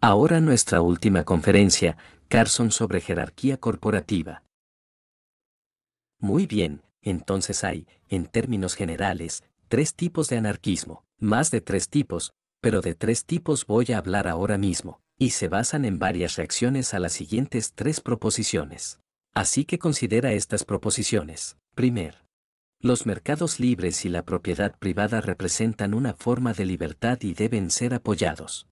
Ahora nuestra última conferencia, Carson sobre jerarquía corporativa. Muy bien, entonces hay, en términos generales, tres tipos de anarquismo, más de tres tipos, pero de tres tipos voy a hablar ahora mismo, y se basan en varias reacciones a las siguientes tres proposiciones. Así que considera estas proposiciones. Primer, los mercados libres y la propiedad privada representan una forma de libertad y deben ser apoyados.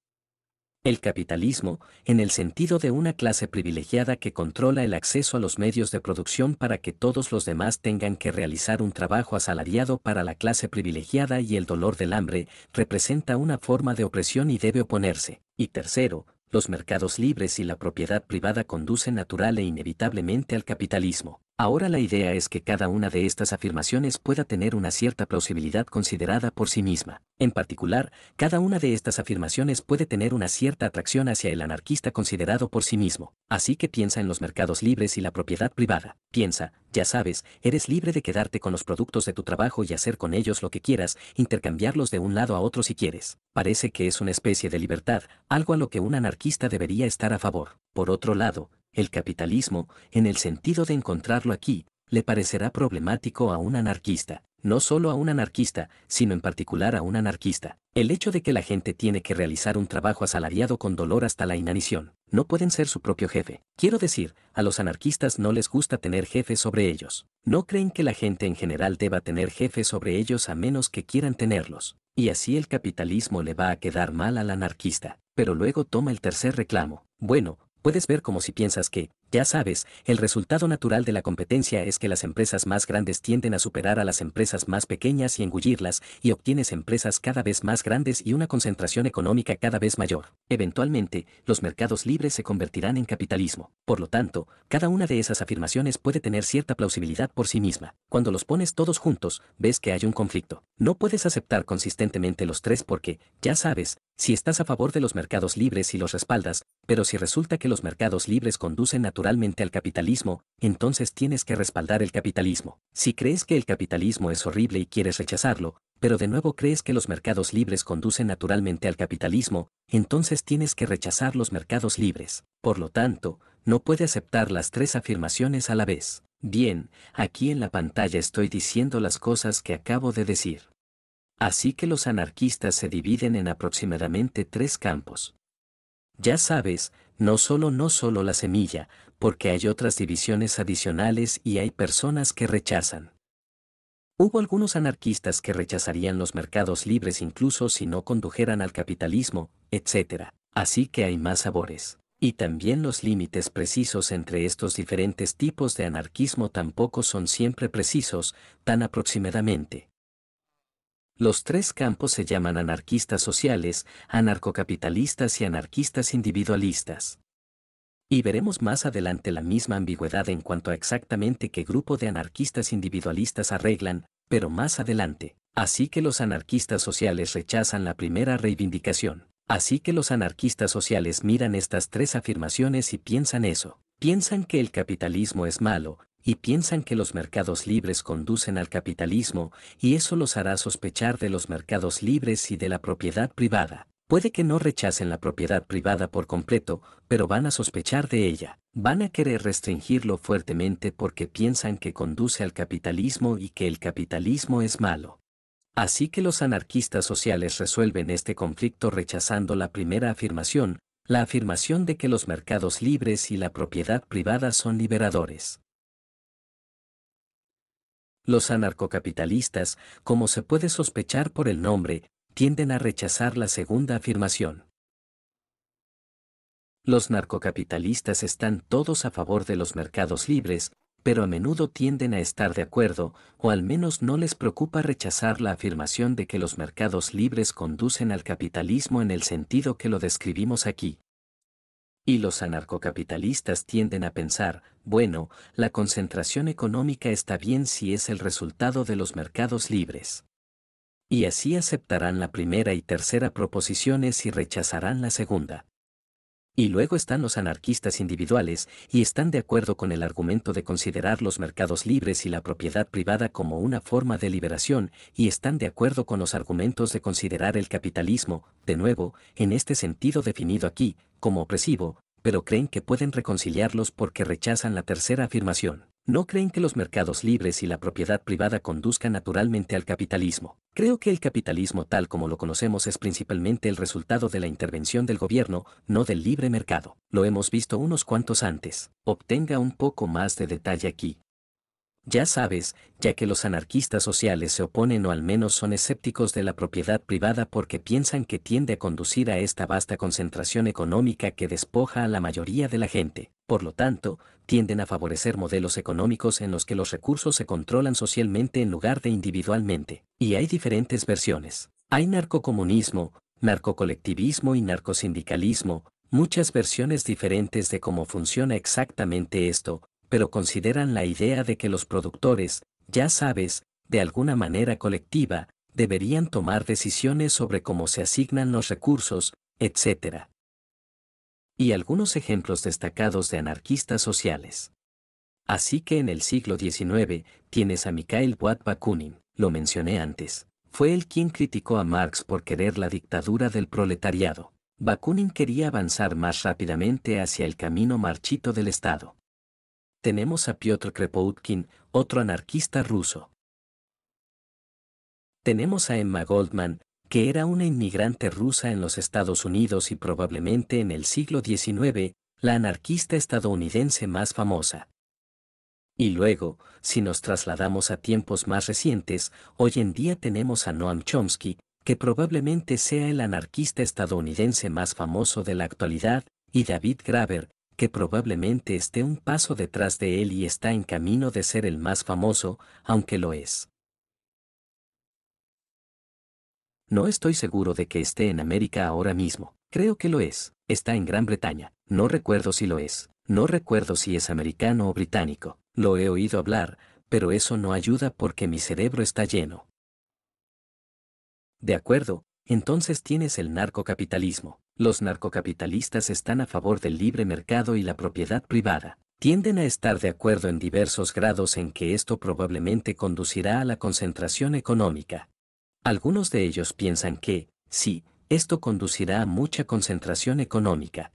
El capitalismo, en el sentido de una clase privilegiada que controla el acceso a los medios de producción para que todos los demás tengan que realizar un trabajo asalariado para la clase privilegiada y el dolor del hambre, representa una forma de opresión y debe oponerse. Y tercero, los mercados libres y la propiedad privada conducen natural e inevitablemente al capitalismo. Ahora la idea es que cada una de estas afirmaciones pueda tener una cierta plausibilidad considerada por sí misma. En particular, cada una de estas afirmaciones puede tener una cierta atracción hacia el anarquista considerado por sí mismo. Así que piensa en los mercados libres y la propiedad privada. Piensa, ya sabes, eres libre de quedarte con los productos de tu trabajo y hacer con ellos lo que quieras, intercambiarlos de un lado a otro si quieres. Parece que es una especie de libertad, algo a lo que un anarquista debería estar a favor. Por otro lado, el capitalismo, en el sentido de encontrarlo aquí, le parecerá problemático a un anarquista, no solo a un anarquista, sino en particular a un anarquista. El hecho de que la gente tiene que realizar un trabajo asalariado con dolor hasta la inanición, no pueden ser su propio jefe. Quiero decir, a los anarquistas no les gusta tener jefes sobre ellos. No creen que la gente en general deba tener jefes sobre ellos a menos que quieran tenerlos. Y así el capitalismo le va a quedar mal al anarquista. Pero luego toma el tercer reclamo. Bueno, puedes ver como si piensas que, ya sabes, el resultado natural de la competencia es que las empresas más grandes tienden a superar a las empresas más pequeñas y engullirlas, y obtienes empresas cada vez más grandes y una concentración económica cada vez mayor. Eventualmente, los mercados libres se convertirán en capitalismo. Por lo tanto, cada una de esas afirmaciones puede tener cierta plausibilidad por sí misma. Cuando los pones todos juntos, ves que hay un conflicto. No puedes aceptar consistentemente los tres porque, ya sabes, si estás a favor de los mercados libres y los respaldas, pero si resulta que los mercados libres conducen naturalmente al capitalismo, entonces tienes que respaldar el capitalismo. Si crees que el capitalismo es horrible y quieres rechazarlo, pero de nuevo crees que los mercados libres conducen naturalmente al capitalismo, entonces tienes que rechazar los mercados libres. Por lo tanto, no puede aceptar las tres afirmaciones a la vez. Bien, aquí en la pantalla estoy diciendo las cosas que acabo de decir. Así que los anarquistas se dividen en aproximadamente tres campos. Ya sabes, no solo no solo la semilla, porque hay otras divisiones adicionales y hay personas que rechazan. Hubo algunos anarquistas que rechazarían los mercados libres incluso si no condujeran al capitalismo, etc. Así que hay más sabores. Y también los límites precisos entre estos diferentes tipos de anarquismo tampoco son siempre precisos, tan aproximadamente. Los tres campos se llaman anarquistas sociales, anarcocapitalistas y anarquistas individualistas. Y veremos más adelante la misma ambigüedad en cuanto a exactamente qué grupo de anarquistas individualistas arreglan, pero más adelante. Así que los anarquistas sociales rechazan la primera reivindicación. Así que los anarquistas sociales miran estas tres afirmaciones y piensan eso. Piensan que el capitalismo es malo, y piensan que los mercados libres conducen al capitalismo, y eso los hará sospechar de los mercados libres y de la propiedad privada. Puede que no rechacen la propiedad privada por completo, pero van a sospechar de ella. Van a querer restringirlo fuertemente porque piensan que conduce al capitalismo y que el capitalismo es malo. Así que los anarquistas sociales resuelven este conflicto rechazando la primera afirmación, la afirmación de que los mercados libres y la propiedad privada son liberadores. Los anarcocapitalistas, como se puede sospechar por el nombre, tienden a rechazar la segunda afirmación. Los narcocapitalistas están todos a favor de los mercados libres, pero a menudo tienden a estar de acuerdo, o al menos no les preocupa rechazar la afirmación de que los mercados libres conducen al capitalismo en el sentido que lo describimos aquí. Y los anarcocapitalistas tienden a pensar, bueno, la concentración económica está bien si es el resultado de los mercados libres. Y así aceptarán la primera y tercera proposiciones y rechazarán la segunda. Y luego están los anarquistas individuales, y están de acuerdo con el argumento de considerar los mercados libres y la propiedad privada como una forma de liberación, y están de acuerdo con los argumentos de considerar el capitalismo, de nuevo, en este sentido definido aquí, como opresivo, pero creen que pueden reconciliarlos porque rechazan la tercera afirmación. No creen que los mercados libres y la propiedad privada conduzcan naturalmente al capitalismo. Creo que el capitalismo tal como lo conocemos es principalmente el resultado de la intervención del gobierno, no del libre mercado. Lo hemos visto unos cuantos antes. Obtenga un poco más de detalle aquí ya sabes, ya que los anarquistas sociales se oponen o al menos son escépticos de la propiedad privada porque piensan que tiende a conducir a esta vasta concentración económica que despoja a la mayoría de la gente. Por lo tanto, tienden a favorecer modelos económicos en los que los recursos se controlan socialmente en lugar de individualmente. Y hay diferentes versiones. Hay narcocomunismo, narcocolectivismo y narcosindicalismo, muchas versiones diferentes de cómo funciona exactamente esto, pero consideran la idea de que los productores, ya sabes, de alguna manera colectiva, deberían tomar decisiones sobre cómo se asignan los recursos, etc. Y algunos ejemplos destacados de anarquistas sociales. Así que en el siglo XIX tienes a Mikhail Bakunin, lo mencioné antes. Fue él quien criticó a Marx por querer la dictadura del proletariado. Bakunin quería avanzar más rápidamente hacia el camino marchito del Estado tenemos a Piotr Kropotkin, otro anarquista ruso. Tenemos a Emma Goldman, que era una inmigrante rusa en los Estados Unidos y probablemente en el siglo XIX, la anarquista estadounidense más famosa. Y luego, si nos trasladamos a tiempos más recientes, hoy en día tenemos a Noam Chomsky, que probablemente sea el anarquista estadounidense más famoso de la actualidad, y David Graver, que probablemente esté un paso detrás de él y está en camino de ser el más famoso, aunque lo es. No estoy seguro de que esté en América ahora mismo. Creo que lo es. Está en Gran Bretaña. No recuerdo si lo es. No recuerdo si es americano o británico. Lo he oído hablar, pero eso no ayuda porque mi cerebro está lleno. De acuerdo, entonces tienes el narcocapitalismo. Los narcocapitalistas están a favor del libre mercado y la propiedad privada. Tienden a estar de acuerdo en diversos grados en que esto probablemente conducirá a la concentración económica. Algunos de ellos piensan que, sí, esto conducirá a mucha concentración económica.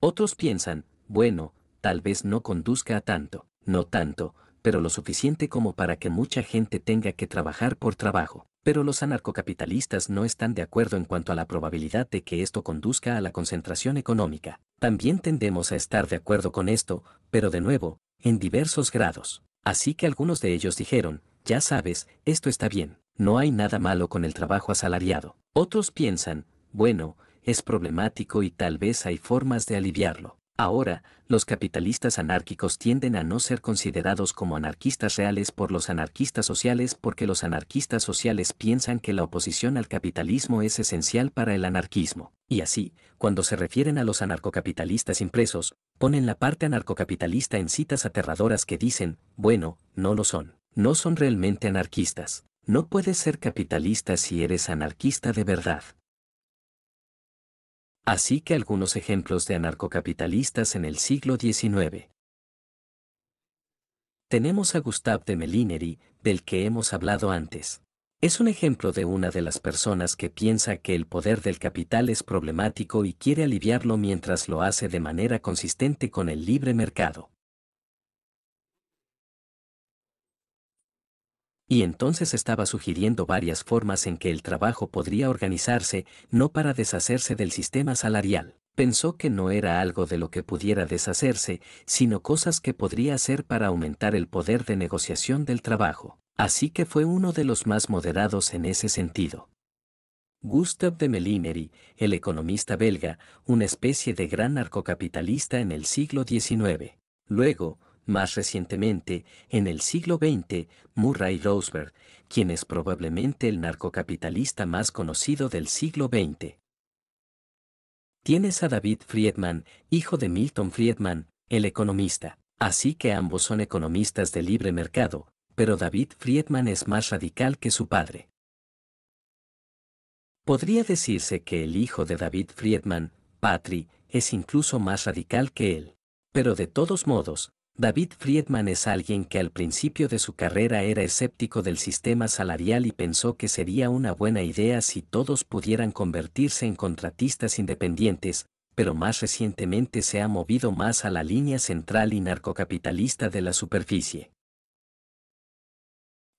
Otros piensan, bueno, tal vez no conduzca a tanto, no tanto, pero lo suficiente como para que mucha gente tenga que trabajar por trabajo. Pero los anarcocapitalistas no están de acuerdo en cuanto a la probabilidad de que esto conduzca a la concentración económica. También tendemos a estar de acuerdo con esto, pero de nuevo, en diversos grados. Así que algunos de ellos dijeron, ya sabes, esto está bien, no hay nada malo con el trabajo asalariado. Otros piensan, bueno, es problemático y tal vez hay formas de aliviarlo. Ahora, los capitalistas anárquicos tienden a no ser considerados como anarquistas reales por los anarquistas sociales porque los anarquistas sociales piensan que la oposición al capitalismo es esencial para el anarquismo. Y así, cuando se refieren a los anarcocapitalistas impresos, ponen la parte anarcocapitalista en citas aterradoras que dicen, bueno, no lo son. No son realmente anarquistas. No puedes ser capitalista si eres anarquista de verdad. Así que algunos ejemplos de anarcocapitalistas en el siglo XIX. Tenemos a Gustave de Melinery, del que hemos hablado antes. Es un ejemplo de una de las personas que piensa que el poder del capital es problemático y quiere aliviarlo mientras lo hace de manera consistente con el libre mercado. Y entonces estaba sugiriendo varias formas en que el trabajo podría organizarse, no para deshacerse del sistema salarial. Pensó que no era algo de lo que pudiera deshacerse, sino cosas que podría hacer para aumentar el poder de negociación del trabajo. Así que fue uno de los más moderados en ese sentido. Gustav de Melinery, el economista belga, una especie de gran arcocapitalista en el siglo XIX. Luego, más recientemente, en el siglo XX, Murray Roseberg, quien es probablemente el narcocapitalista más conocido del siglo XX. Tienes a David Friedman, hijo de Milton Friedman, el economista. Así que ambos son economistas de libre mercado, pero David Friedman es más radical que su padre. Podría decirse que el hijo de David Friedman, Patry, es incluso más radical que él. Pero de todos modos, David Friedman es alguien que al principio de su carrera era escéptico del sistema salarial y pensó que sería una buena idea si todos pudieran convertirse en contratistas independientes, pero más recientemente se ha movido más a la línea central y narcocapitalista de la superficie.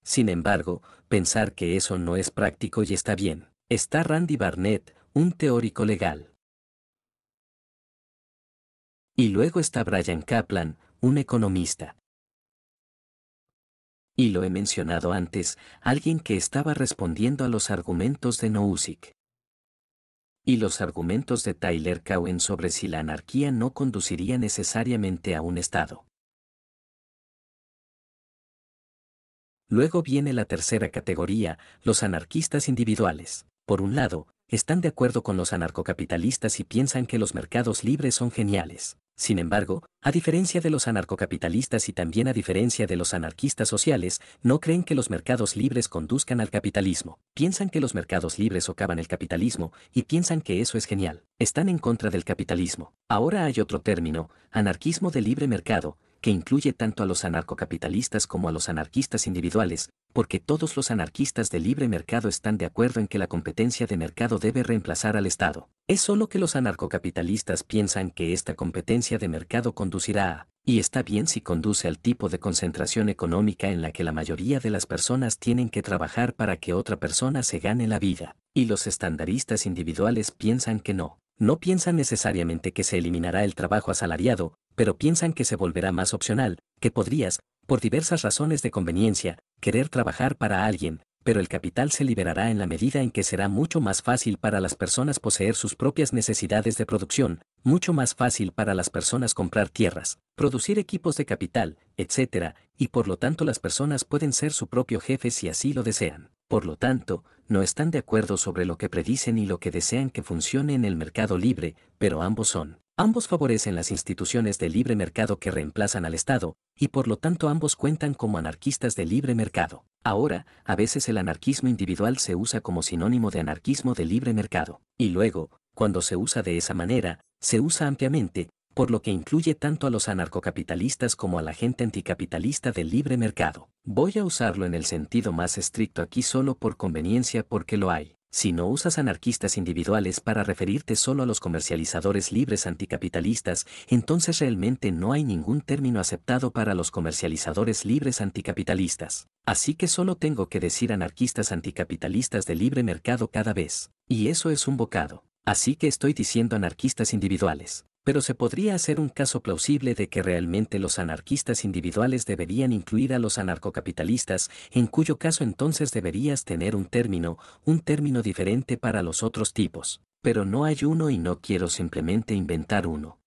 Sin embargo, pensar que eso no es práctico y está bien. Está Randy Barnett, un teórico legal. Y luego está Brian Kaplan, un economista. Y lo he mencionado antes, alguien que estaba respondiendo a los argumentos de Nozick. Y los argumentos de Tyler Cowen sobre si la anarquía no conduciría necesariamente a un Estado. Luego viene la tercera categoría, los anarquistas individuales. Por un lado, están de acuerdo con los anarcocapitalistas y piensan que los mercados libres son geniales. Sin embargo, a diferencia de los anarcocapitalistas y también a diferencia de los anarquistas sociales, no creen que los mercados libres conduzcan al capitalismo. Piensan que los mercados libres socavan el capitalismo y piensan que eso es genial. Están en contra del capitalismo. Ahora hay otro término, anarquismo de libre mercado, que incluye tanto a los anarcocapitalistas como a los anarquistas individuales, porque todos los anarquistas de libre mercado están de acuerdo en que la competencia de mercado debe reemplazar al Estado. Es solo que los anarcocapitalistas piensan que esta competencia de mercado conducirá a, y está bien si conduce al tipo de concentración económica en la que la mayoría de las personas tienen que trabajar para que otra persona se gane la vida, y los estandaristas individuales piensan que no no piensan necesariamente que se eliminará el trabajo asalariado, pero piensan que se volverá más opcional, que podrías, por diversas razones de conveniencia, querer trabajar para alguien, pero el capital se liberará en la medida en que será mucho más fácil para las personas poseer sus propias necesidades de producción, mucho más fácil para las personas comprar tierras, producir equipos de capital, etc., y por lo tanto las personas pueden ser su propio jefe si así lo desean. Por lo tanto, no están de acuerdo sobre lo que predicen y lo que desean que funcione en el mercado libre, pero ambos son. Ambos favorecen las instituciones de libre mercado que reemplazan al Estado, y por lo tanto ambos cuentan como anarquistas de libre mercado. Ahora, a veces el anarquismo individual se usa como sinónimo de anarquismo de libre mercado, y luego, cuando se usa de esa manera, se usa ampliamente, por lo que incluye tanto a los anarcocapitalistas como a la gente anticapitalista del libre mercado. Voy a usarlo en el sentido más estricto aquí solo por conveniencia porque lo hay. Si no usas anarquistas individuales para referirte solo a los comercializadores libres anticapitalistas, entonces realmente no hay ningún término aceptado para los comercializadores libres anticapitalistas. Así que solo tengo que decir anarquistas anticapitalistas de libre mercado cada vez. Y eso es un bocado. Así que estoy diciendo anarquistas individuales pero se podría hacer un caso plausible de que realmente los anarquistas individuales deberían incluir a los anarcocapitalistas, en cuyo caso entonces deberías tener un término, un término diferente para los otros tipos, pero no hay uno y no quiero simplemente inventar uno.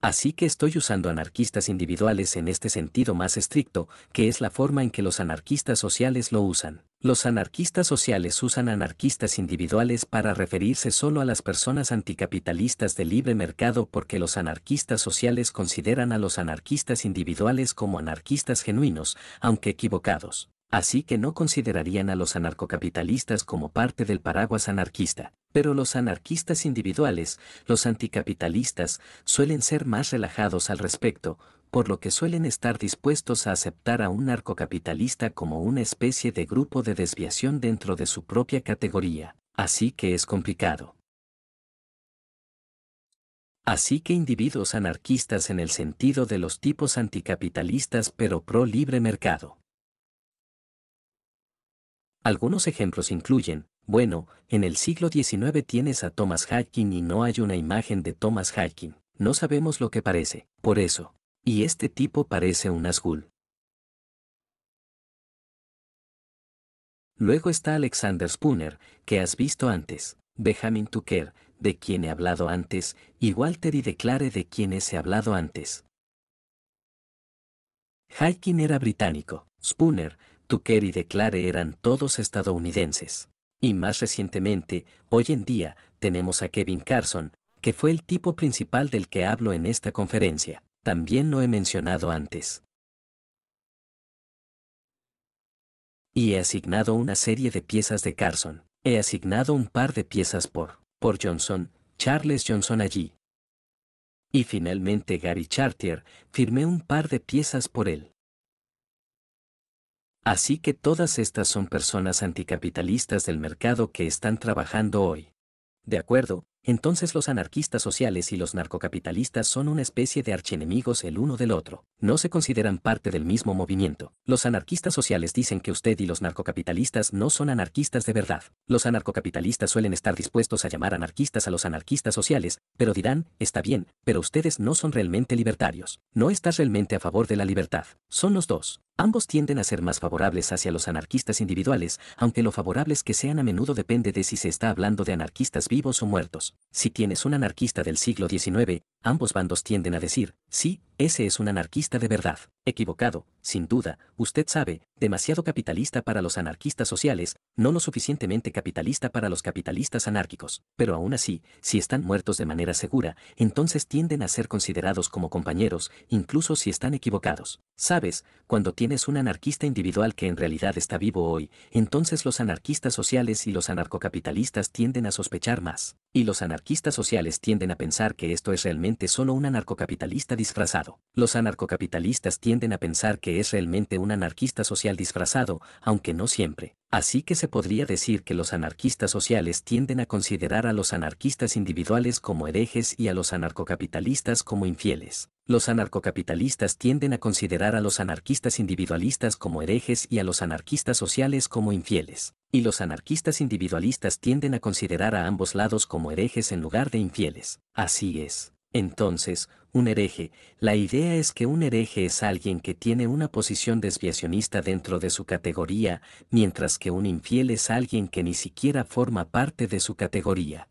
Así que estoy usando anarquistas individuales en este sentido más estricto, que es la forma en que los anarquistas sociales lo usan. Los anarquistas sociales usan anarquistas individuales para referirse solo a las personas anticapitalistas de libre mercado porque los anarquistas sociales consideran a los anarquistas individuales como anarquistas genuinos, aunque equivocados. Así que no considerarían a los anarcocapitalistas como parte del paraguas anarquista. Pero los anarquistas individuales, los anticapitalistas, suelen ser más relajados al respecto, por lo que suelen estar dispuestos a aceptar a un narcocapitalista como una especie de grupo de desviación dentro de su propia categoría, así que es complicado. Así que individuos anarquistas en el sentido de los tipos anticapitalistas pero pro libre mercado. Algunos ejemplos incluyen, bueno, en el siglo XIX tienes a Thomas Hacking y no hay una imagen de Thomas Hacking, no sabemos lo que parece, por eso, y este tipo parece un asgul. Luego está Alexander Spooner, que has visto antes, Benjamin Tucker, de quien he hablado antes, y Walter y Declare de quienes he hablado antes. Haikin era británico, Spooner, Tucker y Declare eran todos estadounidenses. Y más recientemente, hoy en día, tenemos a Kevin Carson, que fue el tipo principal del que hablo en esta conferencia también lo he mencionado antes. Y he asignado una serie de piezas de Carson. He asignado un par de piezas por, por Johnson, Charles Johnson allí. Y finalmente Gary Chartier, firmé un par de piezas por él. Así que todas estas son personas anticapitalistas del mercado que están trabajando hoy. De acuerdo, entonces los anarquistas sociales y los narcocapitalistas son una especie de archienemigos el uno del otro. No se consideran parte del mismo movimiento. Los anarquistas sociales dicen que usted y los narcocapitalistas no son anarquistas de verdad. Los anarcocapitalistas suelen estar dispuestos a llamar anarquistas a los anarquistas sociales, pero dirán, está bien, pero ustedes no son realmente libertarios. No estás realmente a favor de la libertad. Son los dos. Ambos tienden a ser más favorables hacia los anarquistas individuales, aunque lo favorables que sean a menudo depende de si se está hablando de anarquistas vivos o muertos. Si tienes un anarquista del siglo XIX, ambos bandos tienden a decir, sí, ese es un anarquista de verdad. Equivocado, sin duda, usted sabe, demasiado capitalista para los anarquistas sociales, no lo suficientemente capitalista para los capitalistas anárquicos. Pero aún así, si están muertos de manera segura, entonces tienden a ser considerados como compañeros, incluso si están equivocados. Sabes, cuando tienes un anarquista individual que en realidad está vivo hoy, entonces los anarquistas sociales y los anarcocapitalistas tienden a sospechar más. Y los anarquistas sociales tienden a pensar que esto es realmente solo un anarcocapitalista disfrazado. Los anarcocapitalistas tienden a pensar que es realmente un anarquista social disfrazado, aunque no siempre. Así que se podría decir que los anarquistas sociales tienden a considerar a los anarquistas individuales como herejes y a los anarcocapitalistas como infieles. Los anarcocapitalistas tienden a considerar a los anarquistas individualistas como herejes y a los anarquistas sociales como infieles. Y los anarquistas individualistas tienden a considerar a ambos lados como herejes en lugar de infieles. Así es. Entonces, un hereje, la idea es que un hereje es alguien que tiene una posición desviacionista dentro de su categoría, mientras que un infiel es alguien que ni siquiera forma parte de su categoría.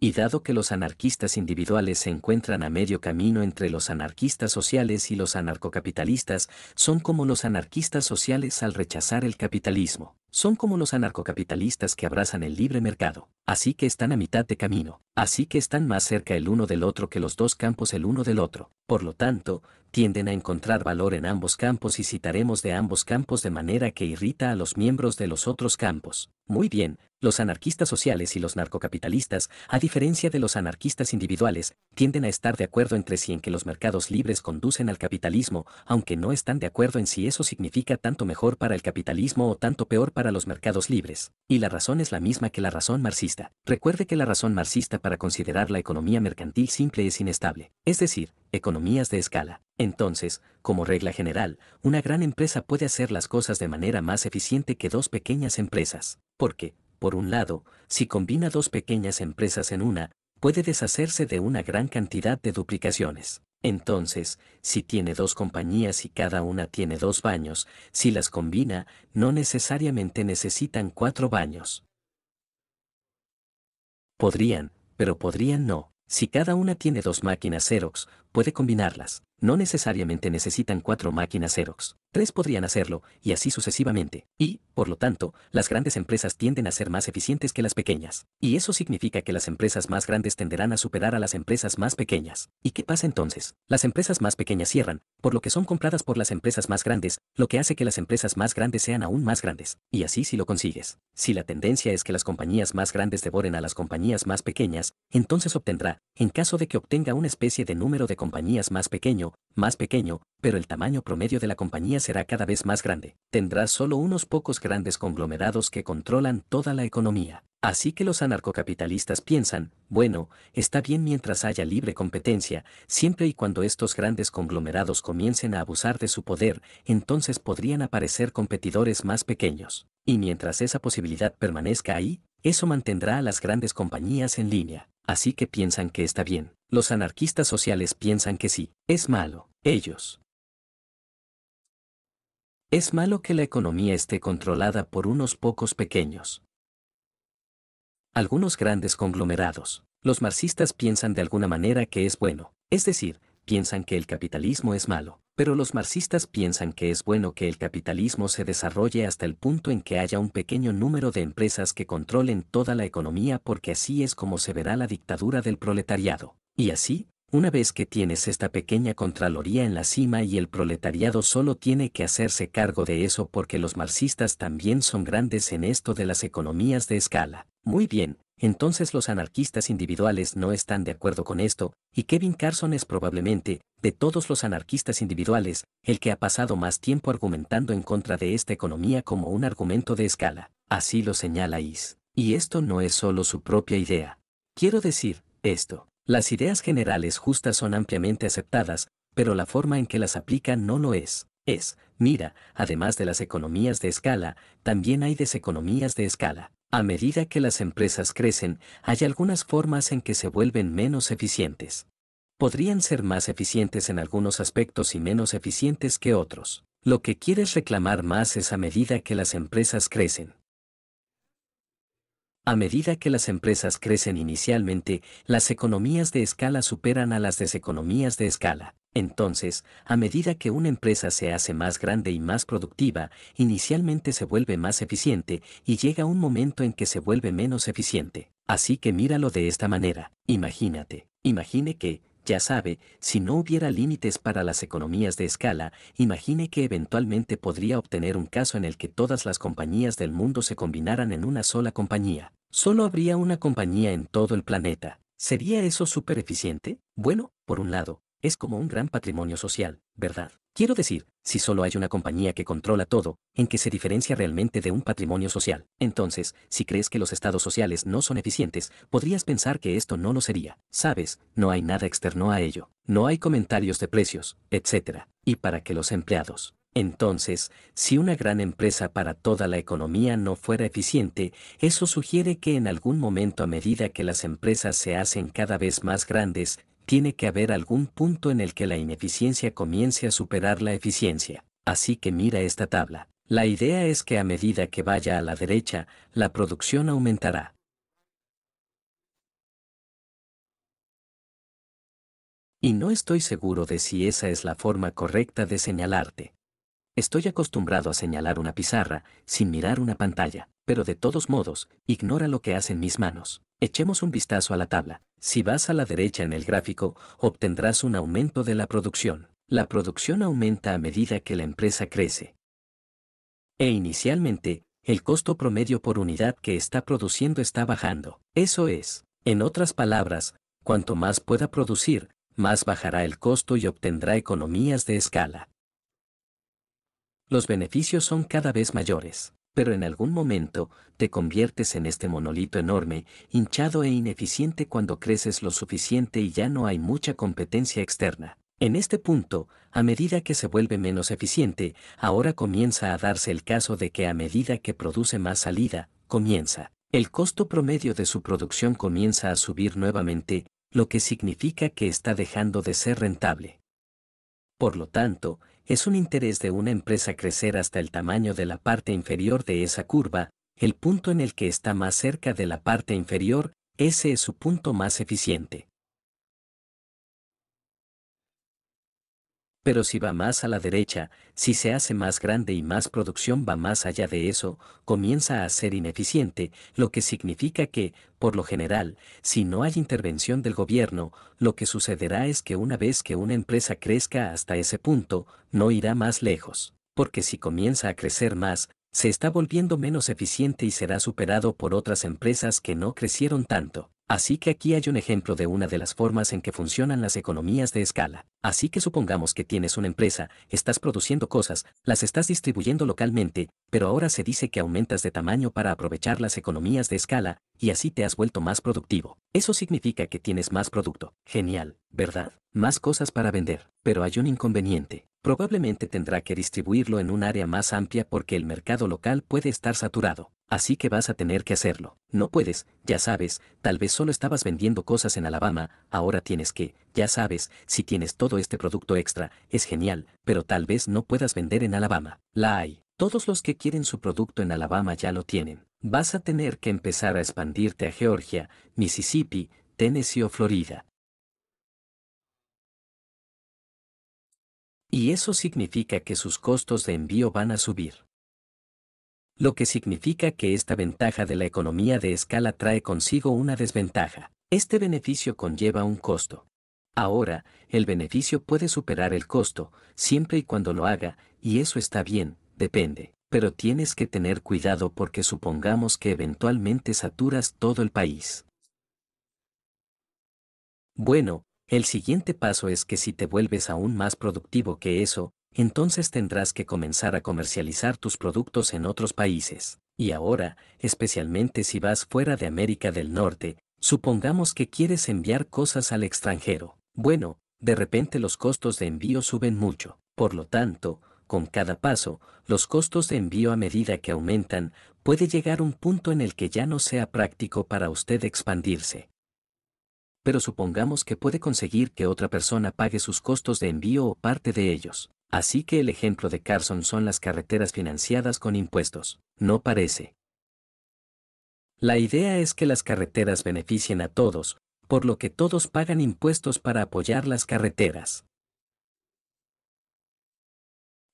Y dado que los anarquistas individuales se encuentran a medio camino entre los anarquistas sociales y los anarcocapitalistas, son como los anarquistas sociales al rechazar el capitalismo. Son como los anarcocapitalistas que abrazan el libre mercado. Así que están a mitad de camino. Así que están más cerca el uno del otro que los dos campos el uno del otro. Por lo tanto, tienden a encontrar valor en ambos campos y citaremos de ambos campos de manera que irrita a los miembros de los otros campos. Muy bien, los anarquistas sociales y los narcocapitalistas, a diferencia de los anarquistas individuales, tienden a estar de acuerdo entre sí en que los mercados libres conducen al capitalismo, aunque no están de acuerdo en si eso significa tanto mejor para el capitalismo o tanto peor para los mercados libres. Y la razón es la misma que la razón marxista. Recuerde que la razón marxista para considerar la economía mercantil simple es inestable. Es decir, economías de escala. Entonces, como regla general, una gran empresa puede hacer las cosas de manera más eficiente que dos pequeñas empresas, porque, por un lado, si combina dos pequeñas empresas en una, puede deshacerse de una gran cantidad de duplicaciones. Entonces, si tiene dos compañías y cada una tiene dos baños, si las combina, no necesariamente necesitan cuatro baños. Podrían, pero podrían no. Si cada una tiene dos máquinas Xerox, puede combinarlas. No necesariamente necesitan cuatro máquinas Xerox. Tres podrían hacerlo, y así sucesivamente. Y, por lo tanto, las grandes empresas tienden a ser más eficientes que las pequeñas. Y eso significa que las empresas más grandes tenderán a superar a las empresas más pequeñas. ¿Y qué pasa entonces? Las empresas más pequeñas cierran, por lo que son compradas por las empresas más grandes, lo que hace que las empresas más grandes sean aún más grandes. Y así si lo consigues. Si la tendencia es que las compañías más grandes devoren a las compañías más pequeñas, entonces obtendrá, en caso de que obtenga una especie de número de compañías más pequeño, más pequeño, pero el tamaño promedio de la compañía será cada vez más grande. Tendrás solo unos pocos grandes conglomerados que controlan toda la economía. Así que los anarcocapitalistas piensan, bueno, está bien mientras haya libre competencia, siempre y cuando estos grandes conglomerados comiencen a abusar de su poder, entonces podrían aparecer competidores más pequeños. Y mientras esa posibilidad permanezca ahí, eso mantendrá a las grandes compañías en línea. Así que piensan que está bien. Los anarquistas sociales piensan que sí, es malo, ellos. Es malo que la economía esté controlada por unos pocos pequeños. Algunos grandes conglomerados. Los marxistas piensan de alguna manera que es bueno, es decir, piensan que el capitalismo es malo, pero los marxistas piensan que es bueno que el capitalismo se desarrolle hasta el punto en que haya un pequeño número de empresas que controlen toda la economía porque así es como se verá la dictadura del proletariado. Y así, una vez que tienes esta pequeña Contraloría en la cima y el proletariado solo tiene que hacerse cargo de eso porque los marxistas también son grandes en esto de las economías de escala. Muy bien, entonces los anarquistas individuales no están de acuerdo con esto, y Kevin Carson es probablemente, de todos los anarquistas individuales, el que ha pasado más tiempo argumentando en contra de esta economía como un argumento de escala. Así lo señala Is. Y esto no es solo su propia idea. Quiero decir, esto las ideas generales justas son ampliamente aceptadas, pero la forma en que las aplican no lo es. Es, mira, además de las economías de escala, también hay deseconomías de escala. A medida que las empresas crecen, hay algunas formas en que se vuelven menos eficientes. Podrían ser más eficientes en algunos aspectos y menos eficientes que otros. Lo que quieres reclamar más es a medida que las empresas crecen. A medida que las empresas crecen inicialmente, las economías de escala superan a las deseconomías de escala. Entonces, a medida que una empresa se hace más grande y más productiva, inicialmente se vuelve más eficiente y llega un momento en que se vuelve menos eficiente. Así que míralo de esta manera. Imagínate, imagine que, ya sabe, si no hubiera límites para las economías de escala, imagine que eventualmente podría obtener un caso en el que todas las compañías del mundo se combinaran en una sola compañía. Solo habría una compañía en todo el planeta. ¿Sería eso súper eficiente? Bueno, por un lado, es como un gran patrimonio social, ¿verdad? Quiero decir, si solo hay una compañía que controla todo, ¿en que se diferencia realmente de un patrimonio social? Entonces, si crees que los estados sociales no son eficientes, podrías pensar que esto no lo sería. Sabes, no hay nada externo a ello. No hay comentarios de precios, etc. Y para que los empleados. Entonces, si una gran empresa para toda la economía no fuera eficiente, eso sugiere que en algún momento a medida que las empresas se hacen cada vez más grandes, tiene que haber algún punto en el que la ineficiencia comience a superar la eficiencia. Así que mira esta tabla. La idea es que a medida que vaya a la derecha, la producción aumentará. Y no estoy seguro de si esa es la forma correcta de señalarte. Estoy acostumbrado a señalar una pizarra, sin mirar una pantalla, pero de todos modos, ignora lo que hacen mis manos. Echemos un vistazo a la tabla. Si vas a la derecha en el gráfico, obtendrás un aumento de la producción. La producción aumenta a medida que la empresa crece. E inicialmente, el costo promedio por unidad que está produciendo está bajando. Eso es, en otras palabras, cuanto más pueda producir, más bajará el costo y obtendrá economías de escala. Los beneficios son cada vez mayores pero en algún momento te conviertes en este monolito enorme, hinchado e ineficiente cuando creces lo suficiente y ya no hay mucha competencia externa. En este punto, a medida que se vuelve menos eficiente, ahora comienza a darse el caso de que a medida que produce más salida, comienza. El costo promedio de su producción comienza a subir nuevamente, lo que significa que está dejando de ser rentable. Por lo tanto, es un interés de una empresa crecer hasta el tamaño de la parte inferior de esa curva, el punto en el que está más cerca de la parte inferior, ese es su punto más eficiente. pero si va más a la derecha, si se hace más grande y más producción va más allá de eso, comienza a ser ineficiente, lo que significa que, por lo general, si no hay intervención del gobierno, lo que sucederá es que una vez que una empresa crezca hasta ese punto, no irá más lejos, porque si comienza a crecer más, se está volviendo menos eficiente y será superado por otras empresas que no crecieron tanto. Así que aquí hay un ejemplo de una de las formas en que funcionan las economías de escala. Así que supongamos que tienes una empresa, estás produciendo cosas, las estás distribuyendo localmente, pero ahora se dice que aumentas de tamaño para aprovechar las economías de escala, y así te has vuelto más productivo. Eso significa que tienes más producto. Genial, ¿verdad? Más cosas para vender. Pero hay un inconveniente. Probablemente tendrá que distribuirlo en un área más amplia porque el mercado local puede estar saturado así que vas a tener que hacerlo. No puedes, ya sabes, tal vez solo estabas vendiendo cosas en Alabama, ahora tienes que, ya sabes, si tienes todo este producto extra, es genial, pero tal vez no puedas vender en Alabama. La hay. Todos los que quieren su producto en Alabama ya lo tienen. Vas a tener que empezar a expandirte a Georgia, Mississippi, Tennessee o Florida. Y eso significa que sus costos de envío van a subir lo que significa que esta ventaja de la economía de escala trae consigo una desventaja. Este beneficio conlleva un costo. Ahora, el beneficio puede superar el costo, siempre y cuando lo haga, y eso está bien, depende. Pero tienes que tener cuidado porque supongamos que eventualmente saturas todo el país. Bueno, el siguiente paso es que si te vuelves aún más productivo que eso, entonces tendrás que comenzar a comercializar tus productos en otros países. Y ahora, especialmente si vas fuera de América del Norte, supongamos que quieres enviar cosas al extranjero. Bueno, de repente los costos de envío suben mucho. Por lo tanto, con cada paso, los costos de envío a medida que aumentan, puede llegar un punto en el que ya no sea práctico para usted expandirse. Pero supongamos que puede conseguir que otra persona pague sus costos de envío o parte de ellos. Así que el ejemplo de Carson son las carreteras financiadas con impuestos, no parece. La idea es que las carreteras beneficien a todos, por lo que todos pagan impuestos para apoyar las carreteras.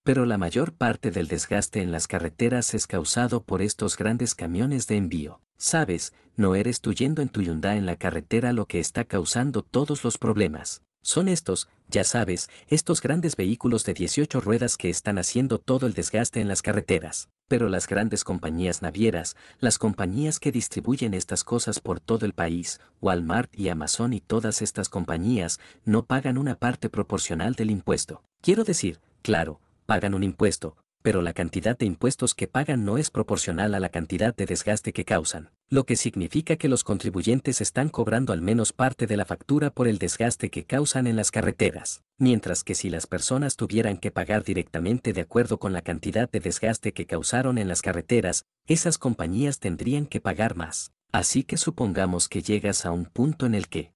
Pero la mayor parte del desgaste en las carreteras es causado por estos grandes camiones de envío. Sabes, no eres tú yendo en tu Hyundai en la carretera lo que está causando todos los problemas. Son estos, ya sabes, estos grandes vehículos de 18 ruedas que están haciendo todo el desgaste en las carreteras. Pero las grandes compañías navieras, las compañías que distribuyen estas cosas por todo el país, Walmart y Amazon y todas estas compañías, no pagan una parte proporcional del impuesto. Quiero decir, claro, pagan un impuesto, pero la cantidad de impuestos que pagan no es proporcional a la cantidad de desgaste que causan, lo que significa que los contribuyentes están cobrando al menos parte de la factura por el desgaste que causan en las carreteras, mientras que si las personas tuvieran que pagar directamente de acuerdo con la cantidad de desgaste que causaron en las carreteras, esas compañías tendrían que pagar más. Así que supongamos que llegas a un punto en el que,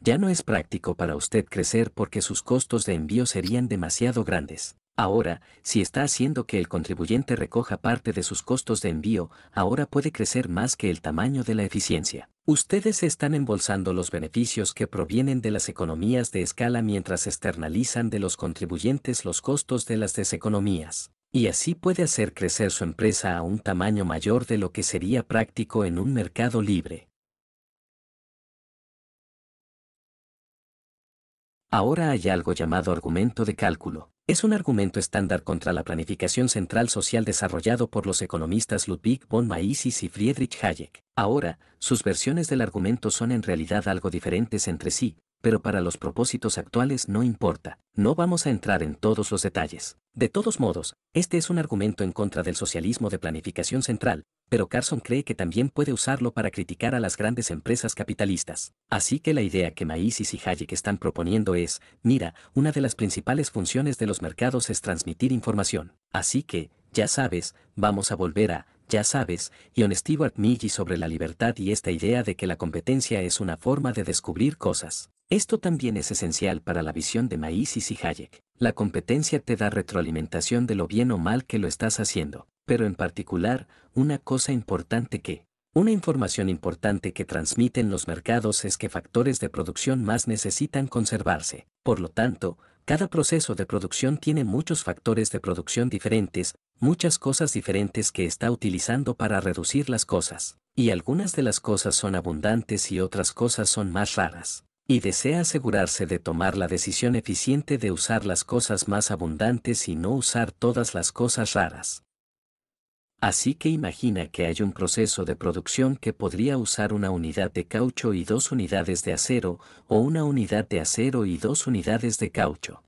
ya no es práctico para usted crecer porque sus costos de envío serían demasiado grandes. Ahora, si está haciendo que el contribuyente recoja parte de sus costos de envío, ahora puede crecer más que el tamaño de la eficiencia. Ustedes están embolsando los beneficios que provienen de las economías de escala mientras externalizan de los contribuyentes los costos de las deseconomías. Y así puede hacer crecer su empresa a un tamaño mayor de lo que sería práctico en un mercado libre. Ahora hay algo llamado argumento de cálculo. Es un argumento estándar contra la planificación central social desarrollado por los economistas Ludwig von Mises y Friedrich Hayek. Ahora, sus versiones del argumento son en realidad algo diferentes entre sí, pero para los propósitos actuales no importa. No vamos a entrar en todos los detalles. De todos modos, este es un argumento en contra del socialismo de planificación central, pero Carson cree que también puede usarlo para criticar a las grandes empresas capitalistas. Así que la idea que Maísis y Hayek están proponiendo es, mira, una de las principales funciones de los mercados es transmitir información. Así que, ya sabes, vamos a volver a, ya sabes, y Stewart Milli sobre la libertad y esta idea de que la competencia es una forma de descubrir cosas. Esto también es esencial para la visión de Maísis y Hayek. La competencia te da retroalimentación de lo bien o mal que lo estás haciendo pero en particular, una cosa importante que, una información importante que transmiten los mercados es que factores de producción más necesitan conservarse. Por lo tanto, cada proceso de producción tiene muchos factores de producción diferentes, muchas cosas diferentes que está utilizando para reducir las cosas. Y algunas de las cosas son abundantes y otras cosas son más raras. Y desea asegurarse de tomar la decisión eficiente de usar las cosas más abundantes y no usar todas las cosas raras. Así que imagina que hay un proceso de producción que podría usar una unidad de caucho y dos unidades de acero, o una unidad de acero y dos unidades de caucho.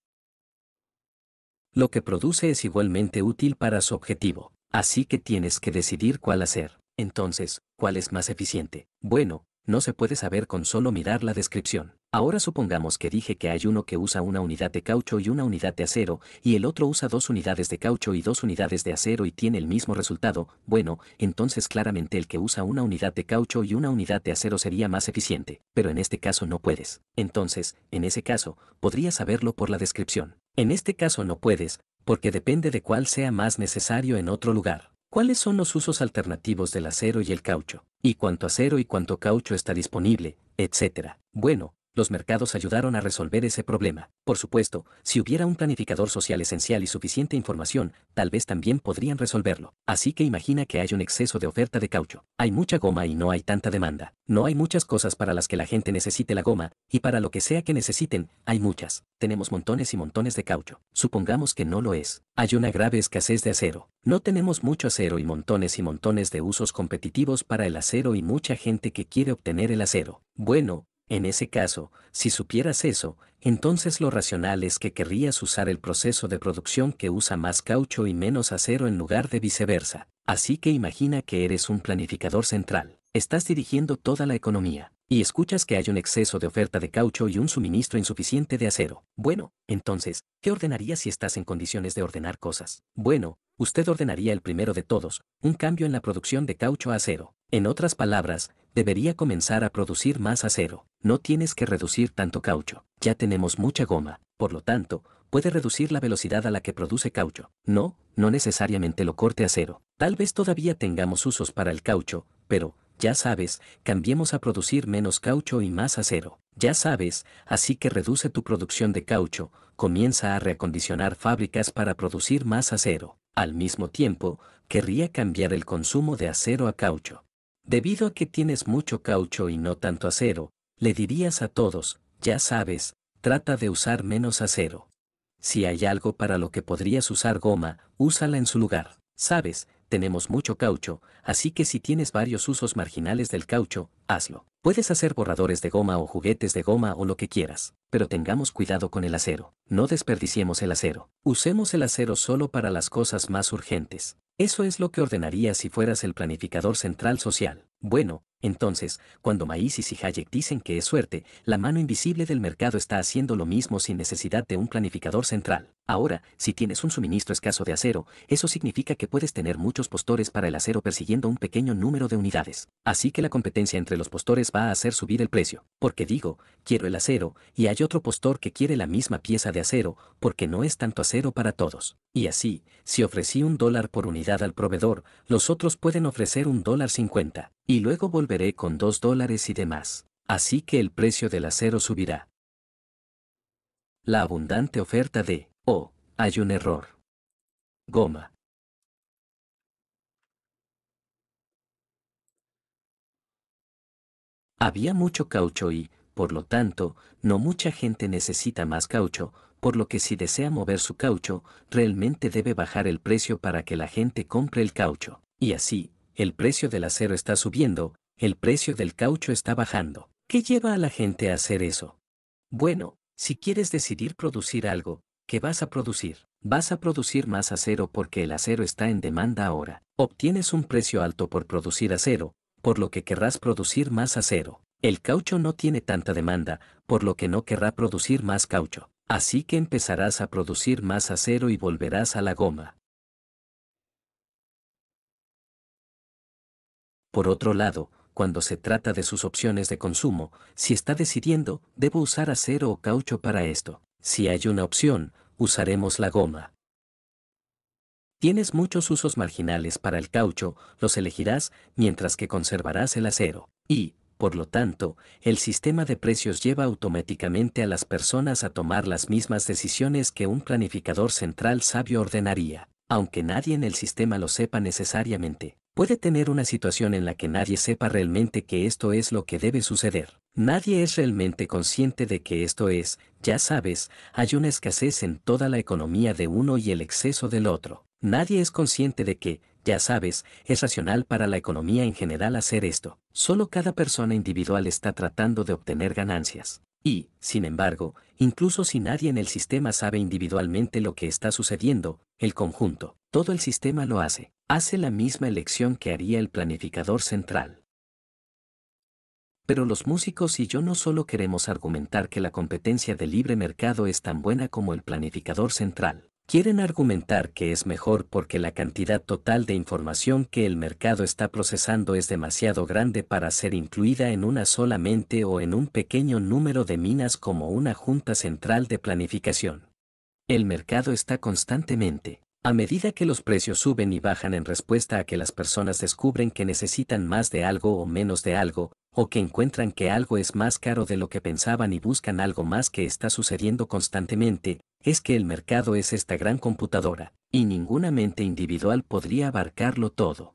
Lo que produce es igualmente útil para su objetivo, así que tienes que decidir cuál hacer. Entonces, ¿cuál es más eficiente? Bueno, no se puede saber con solo mirar la descripción. Ahora supongamos que dije que hay uno que usa una unidad de caucho y una unidad de acero, y el otro usa dos unidades de caucho y dos unidades de acero y tiene el mismo resultado, bueno, entonces claramente el que usa una unidad de caucho y una unidad de acero sería más eficiente, pero en este caso no puedes. Entonces, en ese caso, podría saberlo por la descripción. En este caso no puedes, porque depende de cuál sea más necesario en otro lugar. ¿Cuáles son los usos alternativos del acero y el caucho? ¿Y cuánto acero y cuánto caucho está disponible? Etcétera. Bueno, los mercados ayudaron a resolver ese problema. Por supuesto, si hubiera un planificador social esencial y suficiente información, tal vez también podrían resolverlo. Así que imagina que hay un exceso de oferta de caucho. Hay mucha goma y no hay tanta demanda. No hay muchas cosas para las que la gente necesite la goma, y para lo que sea que necesiten, hay muchas. Tenemos montones y montones de caucho. Supongamos que no lo es. Hay una grave escasez de acero. No tenemos mucho acero y montones y montones de usos competitivos para el acero y mucha gente que quiere obtener el acero. Bueno, en ese caso, si supieras eso, entonces lo racional es que querrías usar el proceso de producción que usa más caucho y menos acero en lugar de viceversa. Así que imagina que eres un planificador central, estás dirigiendo toda la economía, y escuchas que hay un exceso de oferta de caucho y un suministro insuficiente de acero. Bueno, entonces, ¿qué ordenarías si estás en condiciones de ordenar cosas? Bueno, usted ordenaría el primero de todos, un cambio en la producción de caucho a acero. En otras palabras, debería comenzar a producir más acero. No tienes que reducir tanto caucho. Ya tenemos mucha goma. Por lo tanto, puede reducir la velocidad a la que produce caucho. No, no necesariamente lo corte acero. Tal vez todavía tengamos usos para el caucho, pero, ya sabes, cambiemos a producir menos caucho y más acero. Ya sabes, así que reduce tu producción de caucho, comienza a reacondicionar fábricas para producir más acero. Al mismo tiempo, querría cambiar el consumo de acero a caucho. Debido a que tienes mucho caucho y no tanto acero, le dirías a todos, ya sabes, trata de usar menos acero. Si hay algo para lo que podrías usar goma, úsala en su lugar. Sabes, tenemos mucho caucho, así que si tienes varios usos marginales del caucho, hazlo. Puedes hacer borradores de goma o juguetes de goma o lo que quieras, pero tengamos cuidado con el acero. No desperdiciemos el acero. Usemos el acero solo para las cosas más urgentes. Eso es lo que ordenaría si fueras el planificador central social. Bueno, entonces, cuando Maíz y Hayek dicen que es suerte, la mano invisible del mercado está haciendo lo mismo sin necesidad de un planificador central. Ahora, si tienes un suministro escaso de acero, eso significa que puedes tener muchos postores para el acero persiguiendo un pequeño número de unidades. Así que la competencia entre los postores va a hacer subir el precio. Porque digo, quiero el acero, y hay otro postor que quiere la misma pieza de acero, porque no es tanto acero para todos. Y así, si ofrecí un dólar por unidad al proveedor, los otros pueden ofrecer un dólar cincuenta. Y luego volveré con dos dólares y demás. Así que el precio del acero subirá. La abundante oferta de Oh, hay un error. Goma. Había mucho caucho y, por lo tanto, no mucha gente necesita más caucho, por lo que si desea mover su caucho, realmente debe bajar el precio para que la gente compre el caucho. Y así, el precio del acero está subiendo, el precio del caucho está bajando. ¿Qué lleva a la gente a hacer eso? Bueno, si quieres decidir producir algo, ¿Qué vas a producir? Vas a producir más acero porque el acero está en demanda ahora. Obtienes un precio alto por producir acero, por lo que querrás producir más acero. El caucho no tiene tanta demanda, por lo que no querrá producir más caucho. Así que empezarás a producir más acero y volverás a la goma. Por otro lado, cuando se trata de sus opciones de consumo, si está decidiendo, debo usar acero o caucho para esto. Si hay una opción, usaremos la goma. Tienes muchos usos marginales para el caucho, los elegirás mientras que conservarás el acero. Y, por lo tanto, el sistema de precios lleva automáticamente a las personas a tomar las mismas decisiones que un planificador central sabio ordenaría, aunque nadie en el sistema lo sepa necesariamente. Puede tener una situación en la que nadie sepa realmente que esto es lo que debe suceder. Nadie es realmente consciente de que esto es, ya sabes, hay una escasez en toda la economía de uno y el exceso del otro. Nadie es consciente de que, ya sabes, es racional para la economía en general hacer esto. Solo cada persona individual está tratando de obtener ganancias. Y, sin embargo, incluso si nadie en el sistema sabe individualmente lo que está sucediendo, el conjunto, todo el sistema lo hace. Hace la misma elección que haría el planificador central. Pero los músicos y yo no solo queremos argumentar que la competencia de libre mercado es tan buena como el planificador central. Quieren argumentar que es mejor porque la cantidad total de información que el mercado está procesando es demasiado grande para ser incluida en una sola mente o en un pequeño número de minas como una junta central de planificación. El mercado está constantemente, a medida que los precios suben y bajan en respuesta a que las personas descubren que necesitan más de algo o menos de algo, o que encuentran que algo es más caro de lo que pensaban y buscan algo más que está sucediendo constantemente, es que el mercado es esta gran computadora, y ninguna mente individual podría abarcarlo todo.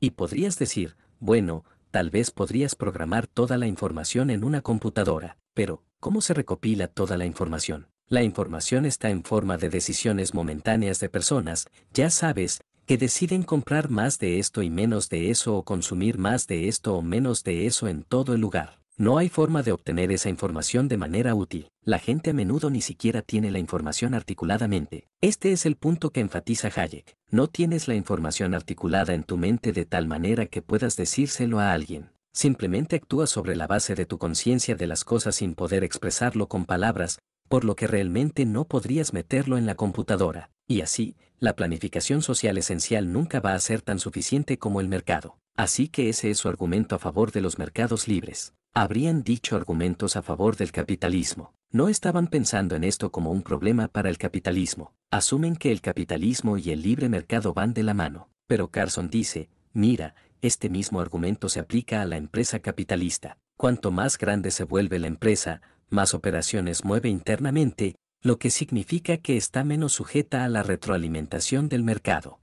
Y podrías decir, bueno, tal vez podrías programar toda la información en una computadora, pero, ¿cómo se recopila toda la información? La información está en forma de decisiones momentáneas de personas, ya sabes, que deciden comprar más de esto y menos de eso o consumir más de esto o menos de eso en todo el lugar. No hay forma de obtener esa información de manera útil. La gente a menudo ni siquiera tiene la información articuladamente. Este es el punto que enfatiza Hayek. No tienes la información articulada en tu mente de tal manera que puedas decírselo a alguien. Simplemente actúas sobre la base de tu conciencia de las cosas sin poder expresarlo con palabras, por lo que realmente no podrías meterlo en la computadora. Y así, la planificación social esencial nunca va a ser tan suficiente como el mercado. Así que ese es su argumento a favor de los mercados libres. Habrían dicho argumentos a favor del capitalismo. No estaban pensando en esto como un problema para el capitalismo. Asumen que el capitalismo y el libre mercado van de la mano. Pero Carson dice, mira, este mismo argumento se aplica a la empresa capitalista. Cuanto más grande se vuelve la empresa, más operaciones mueve internamente, lo que significa que está menos sujeta a la retroalimentación del mercado.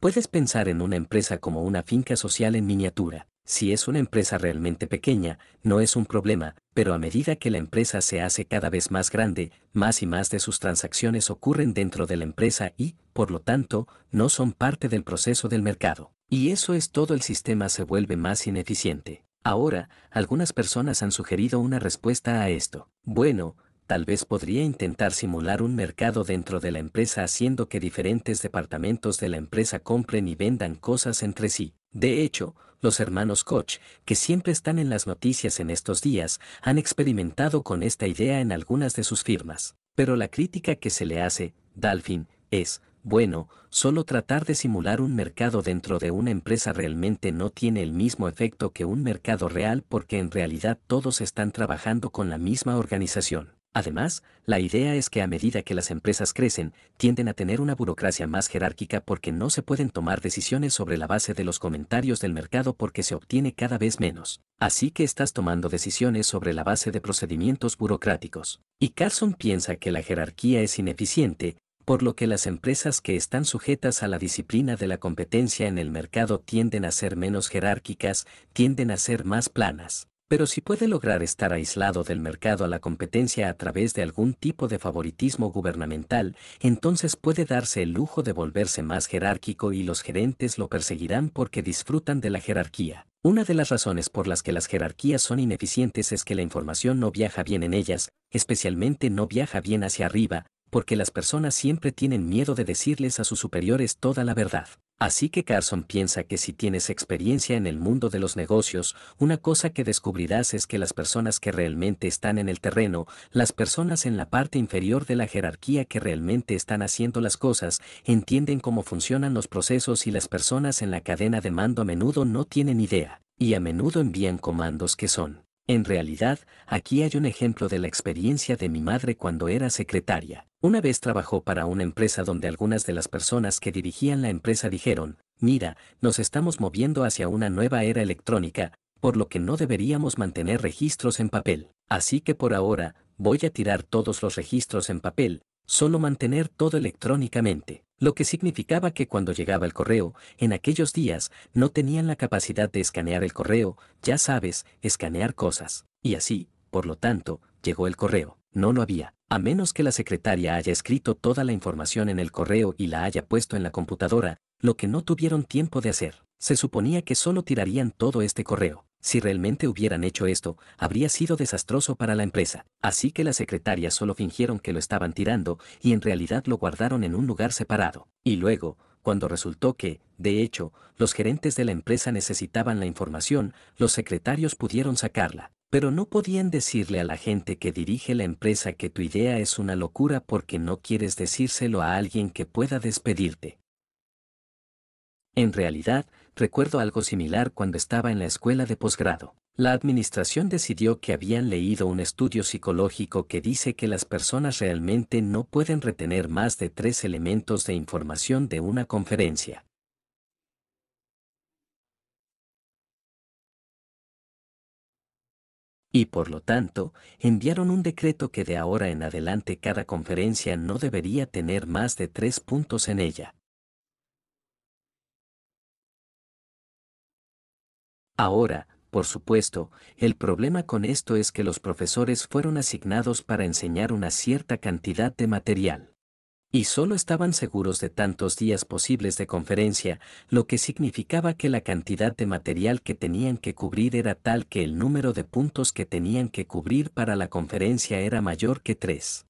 Puedes pensar en una empresa como una finca social en miniatura. Si es una empresa realmente pequeña, no es un problema, pero a medida que la empresa se hace cada vez más grande, más y más de sus transacciones ocurren dentro de la empresa y, por lo tanto, no son parte del proceso del mercado. Y eso es todo el sistema se vuelve más ineficiente. Ahora, algunas personas han sugerido una respuesta a esto. Bueno, tal vez podría intentar simular un mercado dentro de la empresa haciendo que diferentes departamentos de la empresa compren y vendan cosas entre sí. De hecho, los hermanos Koch, que siempre están en las noticias en estos días, han experimentado con esta idea en algunas de sus firmas. Pero la crítica que se le hace, Dalfin, es, bueno, solo tratar de simular un mercado dentro de una empresa realmente no tiene el mismo efecto que un mercado real porque en realidad todos están trabajando con la misma organización. Además, la idea es que a medida que las empresas crecen, tienden a tener una burocracia más jerárquica porque no se pueden tomar decisiones sobre la base de los comentarios del mercado porque se obtiene cada vez menos. Así que estás tomando decisiones sobre la base de procedimientos burocráticos. Y Carson piensa que la jerarquía es ineficiente, por lo que las empresas que están sujetas a la disciplina de la competencia en el mercado tienden a ser menos jerárquicas, tienden a ser más planas. Pero si puede lograr estar aislado del mercado a la competencia a través de algún tipo de favoritismo gubernamental, entonces puede darse el lujo de volverse más jerárquico y los gerentes lo perseguirán porque disfrutan de la jerarquía. Una de las razones por las que las jerarquías son ineficientes es que la información no viaja bien en ellas, especialmente no viaja bien hacia arriba, porque las personas siempre tienen miedo de decirles a sus superiores toda la verdad. Así que Carson piensa que si tienes experiencia en el mundo de los negocios, una cosa que descubrirás es que las personas que realmente están en el terreno, las personas en la parte inferior de la jerarquía que realmente están haciendo las cosas, entienden cómo funcionan los procesos y las personas en la cadena de mando a menudo no tienen idea, y a menudo envían comandos que son en realidad, aquí hay un ejemplo de la experiencia de mi madre cuando era secretaria. Una vez trabajó para una empresa donde algunas de las personas que dirigían la empresa dijeron, mira, nos estamos moviendo hacia una nueva era electrónica, por lo que no deberíamos mantener registros en papel. Así que por ahora, voy a tirar todos los registros en papel, solo mantener todo electrónicamente, lo que significaba que cuando llegaba el correo, en aquellos días, no tenían la capacidad de escanear el correo, ya sabes, escanear cosas. Y así, por lo tanto, llegó el correo. No lo había, a menos que la secretaria haya escrito toda la información en el correo y la haya puesto en la computadora, lo que no tuvieron tiempo de hacer. Se suponía que solo tirarían todo este correo. Si realmente hubieran hecho esto, habría sido desastroso para la empresa, así que las secretarias solo fingieron que lo estaban tirando y en realidad lo guardaron en un lugar separado. Y luego, cuando resultó que, de hecho, los gerentes de la empresa necesitaban la información, los secretarios pudieron sacarla. Pero no podían decirle a la gente que dirige la empresa que tu idea es una locura porque no quieres decírselo a alguien que pueda despedirte. En realidad, recuerdo algo similar cuando estaba en la escuela de posgrado. La administración decidió que habían leído un estudio psicológico que dice que las personas realmente no pueden retener más de tres elementos de información de una conferencia. Y por lo tanto, enviaron un decreto que de ahora en adelante cada conferencia no debería tener más de tres puntos en ella. Ahora, por supuesto, el problema con esto es que los profesores fueron asignados para enseñar una cierta cantidad de material. Y solo estaban seguros de tantos días posibles de conferencia, lo que significaba que la cantidad de material que tenían que cubrir era tal que el número de puntos que tenían que cubrir para la conferencia era mayor que tres.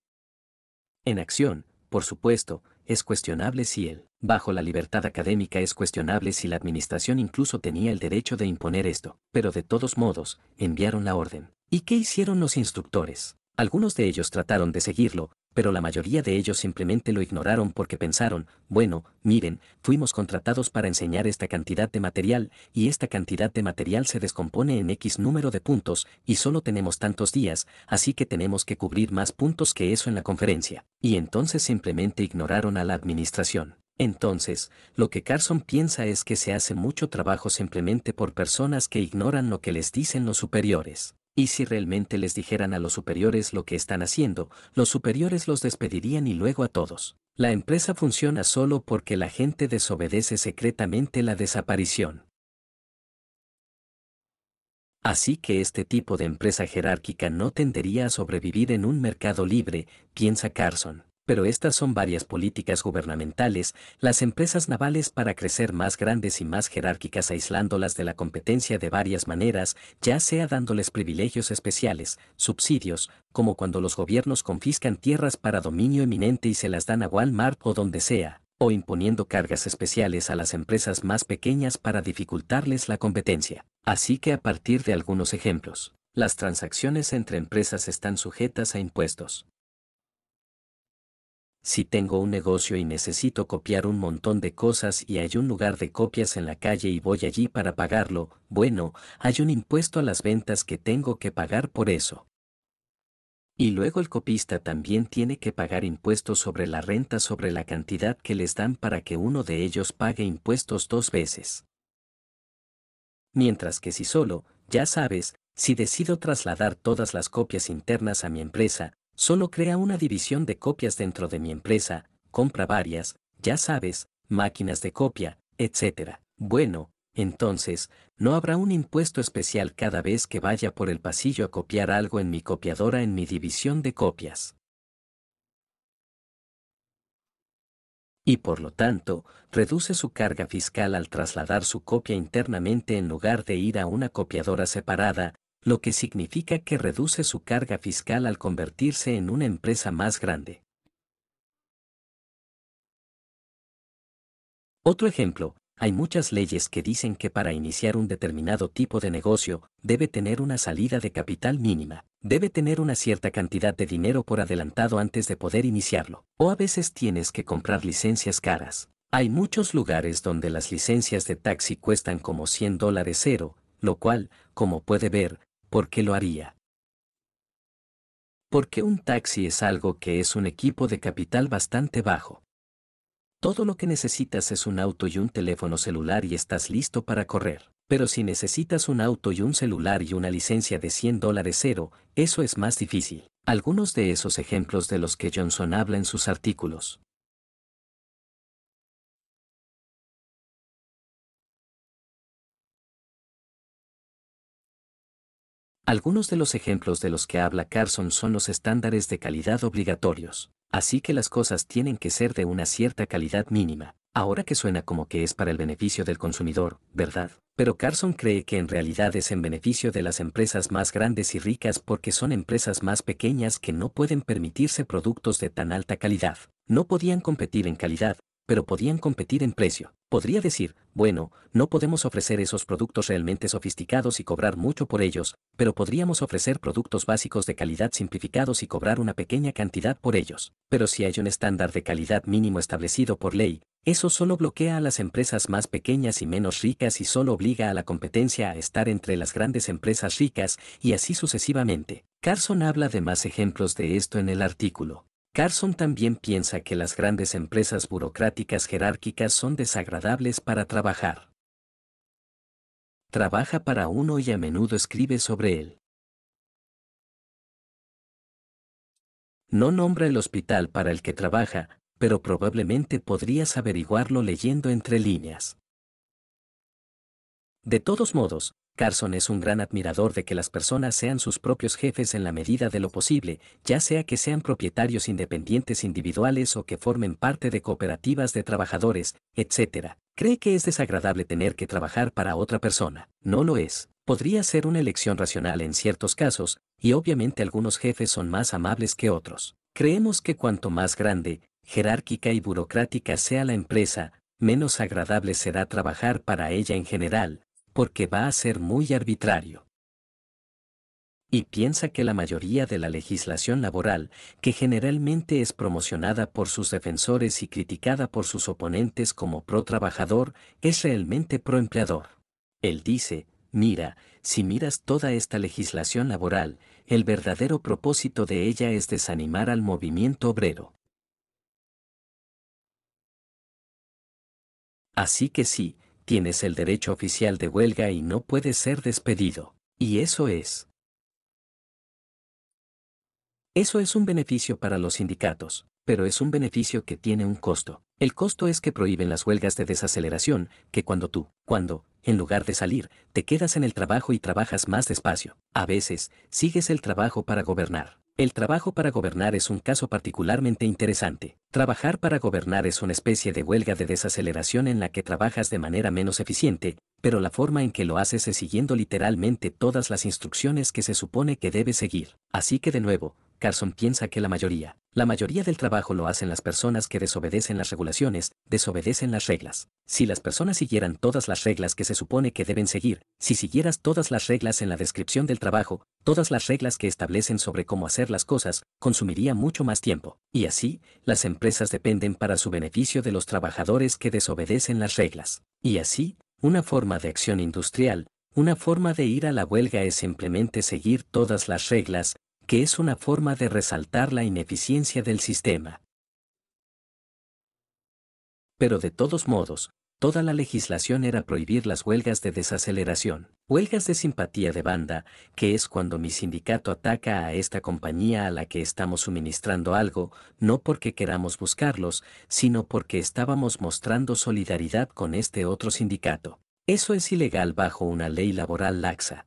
En acción, por supuesto, es cuestionable si él, bajo la libertad académica es cuestionable si la administración incluso tenía el derecho de imponer esto, pero de todos modos, enviaron la orden. ¿Y qué hicieron los instructores? Algunos de ellos trataron de seguirlo, pero la mayoría de ellos simplemente lo ignoraron porque pensaron, bueno, miren, fuimos contratados para enseñar esta cantidad de material, y esta cantidad de material se descompone en X número de puntos, y solo tenemos tantos días, así que tenemos que cubrir más puntos que eso en la conferencia. Y entonces simplemente ignoraron a la administración. Entonces, lo que Carson piensa es que se hace mucho trabajo simplemente por personas que ignoran lo que les dicen los superiores. Y si realmente les dijeran a los superiores lo que están haciendo, los superiores los despedirían y luego a todos. La empresa funciona solo porque la gente desobedece secretamente la desaparición. Así que este tipo de empresa jerárquica no tendería a sobrevivir en un mercado libre, piensa Carson pero estas son varias políticas gubernamentales, las empresas navales para crecer más grandes y más jerárquicas aislándolas de la competencia de varias maneras, ya sea dándoles privilegios especiales, subsidios, como cuando los gobiernos confiscan tierras para dominio eminente y se las dan a Walmart o donde sea, o imponiendo cargas especiales a las empresas más pequeñas para dificultarles la competencia. Así que a partir de algunos ejemplos, las transacciones entre empresas están sujetas a impuestos si tengo un negocio y necesito copiar un montón de cosas y hay un lugar de copias en la calle y voy allí para pagarlo, bueno, hay un impuesto a las ventas que tengo que pagar por eso. Y luego el copista también tiene que pagar impuestos sobre la renta sobre la cantidad que les dan para que uno de ellos pague impuestos dos veces. Mientras que si solo, ya sabes, si decido trasladar todas las copias internas a mi empresa, Solo crea una división de copias dentro de mi empresa, compra varias, ya sabes, máquinas de copia, etc. Bueno, entonces, no habrá un impuesto especial cada vez que vaya por el pasillo a copiar algo en mi copiadora en mi división de copias. Y por lo tanto, reduce su carga fiscal al trasladar su copia internamente en lugar de ir a una copiadora separada, lo que significa que reduce su carga fiscal al convertirse en una empresa más grande. Otro ejemplo, hay muchas leyes que dicen que para iniciar un determinado tipo de negocio, debe tener una salida de capital mínima, debe tener una cierta cantidad de dinero por adelantado antes de poder iniciarlo, o a veces tienes que comprar licencias caras. Hay muchos lugares donde las licencias de taxi cuestan como 100 dólares cero, lo cual, como puede ver, ¿por qué lo haría? Porque un taxi es algo que es un equipo de capital bastante bajo. Todo lo que necesitas es un auto y un teléfono celular y estás listo para correr. Pero si necesitas un auto y un celular y una licencia de 100 dólares cero, eso es más difícil. Algunos de esos ejemplos de los que Johnson habla en sus artículos Algunos de los ejemplos de los que habla Carson son los estándares de calidad obligatorios, así que las cosas tienen que ser de una cierta calidad mínima, ahora que suena como que es para el beneficio del consumidor, ¿verdad? Pero Carson cree que en realidad es en beneficio de las empresas más grandes y ricas porque son empresas más pequeñas que no pueden permitirse productos de tan alta calidad. No podían competir en calidad, pero podían competir en precio. Podría decir, bueno, no podemos ofrecer esos productos realmente sofisticados y cobrar mucho por ellos, pero podríamos ofrecer productos básicos de calidad simplificados y cobrar una pequeña cantidad por ellos. Pero si hay un estándar de calidad mínimo establecido por ley, eso solo bloquea a las empresas más pequeñas y menos ricas y solo obliga a la competencia a estar entre las grandes empresas ricas y así sucesivamente. Carson habla de más ejemplos de esto en el artículo. Carson también piensa que las grandes empresas burocráticas jerárquicas son desagradables para trabajar. Trabaja para uno y a menudo escribe sobre él. No nombra el hospital para el que trabaja, pero probablemente podrías averiguarlo leyendo entre líneas. De todos modos, Carson es un gran admirador de que las personas sean sus propios jefes en la medida de lo posible, ya sea que sean propietarios independientes individuales o que formen parte de cooperativas de trabajadores, etc. Cree que es desagradable tener que trabajar para otra persona. No lo es. Podría ser una elección racional en ciertos casos, y obviamente algunos jefes son más amables que otros. Creemos que cuanto más grande, jerárquica y burocrática sea la empresa, menos agradable será trabajar para ella en general, porque va a ser muy arbitrario. Y piensa que la mayoría de la legislación laboral, que generalmente es promocionada por sus defensores y criticada por sus oponentes como pro trabajador, es realmente pro empleador. Él dice, mira, si miras toda esta legislación laboral, el verdadero propósito de ella es desanimar al movimiento obrero. Así que sí, tienes el derecho oficial de huelga y no puedes ser despedido. Y eso es. Eso es un beneficio para los sindicatos, pero es un beneficio que tiene un costo. El costo es que prohíben las huelgas de desaceleración, que cuando tú, cuando, en lugar de salir, te quedas en el trabajo y trabajas más despacio, a veces, sigues el trabajo para gobernar. El trabajo para gobernar es un caso particularmente interesante. Trabajar para gobernar es una especie de huelga de desaceleración en la que trabajas de manera menos eficiente, pero la forma en que lo haces es siguiendo literalmente todas las instrucciones que se supone que debes seguir. Así que de nuevo, Carson piensa que la mayoría, la mayoría del trabajo lo hacen las personas que desobedecen las regulaciones, desobedecen las reglas. Si las personas siguieran todas las reglas que se supone que deben seguir, si siguieras todas las reglas en la descripción del trabajo, todas las reglas que establecen sobre cómo hacer las cosas, consumiría mucho más tiempo. Y así, las empresas dependen para su beneficio de los trabajadores que desobedecen las reglas. Y así, una forma de acción industrial, una forma de ir a la huelga es simplemente seguir todas las reglas, que es una forma de resaltar la ineficiencia del sistema. Pero de todos modos, toda la legislación era prohibir las huelgas de desaceleración, huelgas de simpatía de banda, que es cuando mi sindicato ataca a esta compañía a la que estamos suministrando algo, no porque queramos buscarlos, sino porque estábamos mostrando solidaridad con este otro sindicato. Eso es ilegal bajo una ley laboral laxa.